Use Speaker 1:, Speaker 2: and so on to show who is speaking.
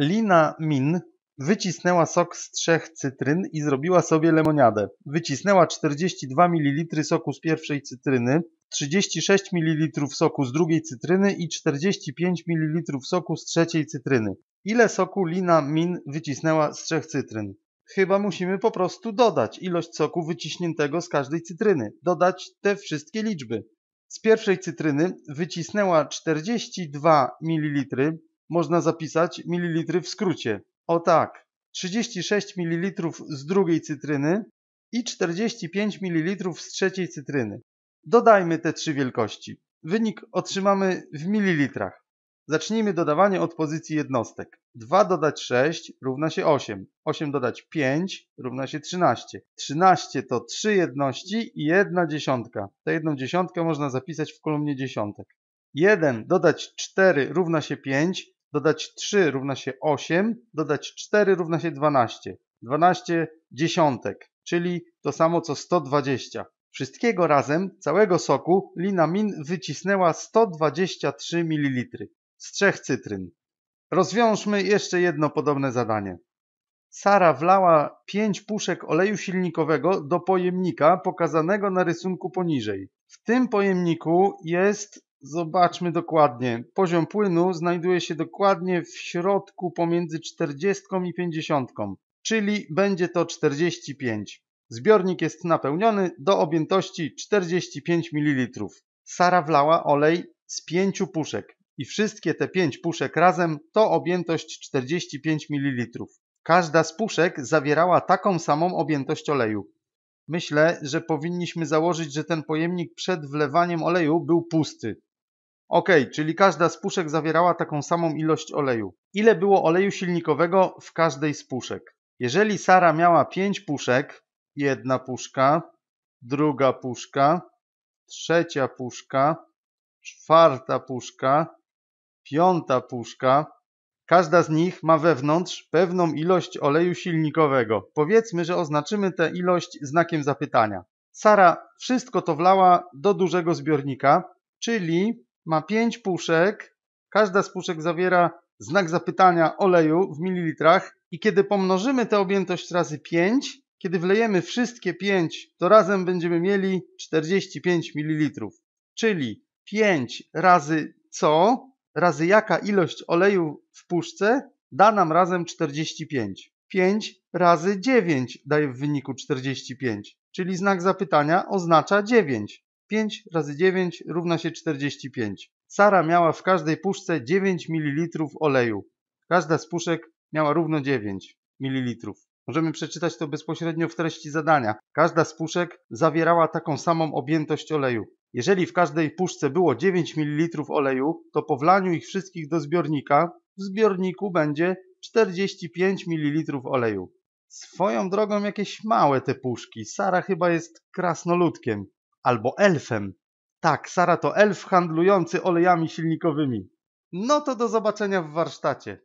Speaker 1: Lina Min wycisnęła sok z trzech cytryn i zrobiła sobie lemoniadę. Wycisnęła 42 ml soku z pierwszej cytryny, 36 ml soku z drugiej cytryny i 45 ml soku z trzeciej cytryny. Ile soku Lina Min wycisnęła z trzech cytryn? Chyba musimy po prostu dodać ilość soku wyciśniętego z każdej cytryny. Dodać te wszystkie liczby. Z pierwszej cytryny wycisnęła 42 ml, można zapisać mililitry w skrócie. O tak, 36 ml z drugiej cytryny i 45 ml z trzeciej cytryny. Dodajmy te trzy wielkości. Wynik otrzymamy w mililitrach. Zacznijmy dodawanie od pozycji jednostek. 2 dodać 6 równa się 8. 8 dodać 5 równa się 13. 13 to 3 jedności i 1 dziesiątka. Tę jedną dziesiątkę można zapisać w kolumnie dziesiątek. 1 dodać 4 równa się 5 dodać 3 równa się 8, dodać 4 równa się 12. 12 dziesiątek, czyli to samo co 120. Wszystkiego razem, całego soku, lina min wycisnęła 123 ml z trzech cytryn. Rozwiążmy jeszcze jedno podobne zadanie. Sara wlała 5 puszek oleju silnikowego do pojemnika pokazanego na rysunku poniżej. W tym pojemniku jest Zobaczmy dokładnie. Poziom płynu znajduje się dokładnie w środku pomiędzy 40 i 50, czyli będzie to 45. Zbiornik jest napełniony do objętości 45 ml. Sara wlała olej z 5 puszek i wszystkie te 5 puszek razem to objętość 45 ml. Każda z puszek zawierała taką samą objętość oleju. Myślę, że powinniśmy założyć, że ten pojemnik przed wlewaniem oleju był pusty. Ok, czyli każda z puszek zawierała taką samą ilość oleju. Ile było oleju silnikowego w każdej z puszek? Jeżeli Sara miała 5 puszek, jedna puszka, druga puszka, trzecia puszka, czwarta puszka, piąta puszka, każda z nich ma wewnątrz pewną ilość oleju silnikowego. Powiedzmy, że oznaczymy tę ilość znakiem zapytania. Sara wszystko to wlała do dużego zbiornika, czyli ma 5 puszek. Każda z puszek zawiera znak zapytania oleju w mililitrach i kiedy pomnożymy tę objętość razy 5, kiedy wlejemy wszystkie 5, to razem będziemy mieli 45 ml. Czyli 5 razy co, razy jaka ilość oleju w puszce da nam razem 45. 5 razy 9 daje w wyniku 45, czyli znak zapytania oznacza 9. 5 razy 9 równa się 45. Sara miała w każdej puszce 9 ml oleju. Każda z puszek miała równo 9 ml. Możemy przeczytać to bezpośrednio w treści zadania. Każda z puszek zawierała taką samą objętość oleju. Jeżeli w każdej puszce było 9 ml oleju, to po wlaniu ich wszystkich do zbiornika w zbiorniku będzie 45 ml oleju. Swoją drogą jakieś małe te puszki. Sara chyba jest krasnoludkiem albo elfem. Tak, Sara to elf handlujący olejami silnikowymi. No to do zobaczenia w warsztacie.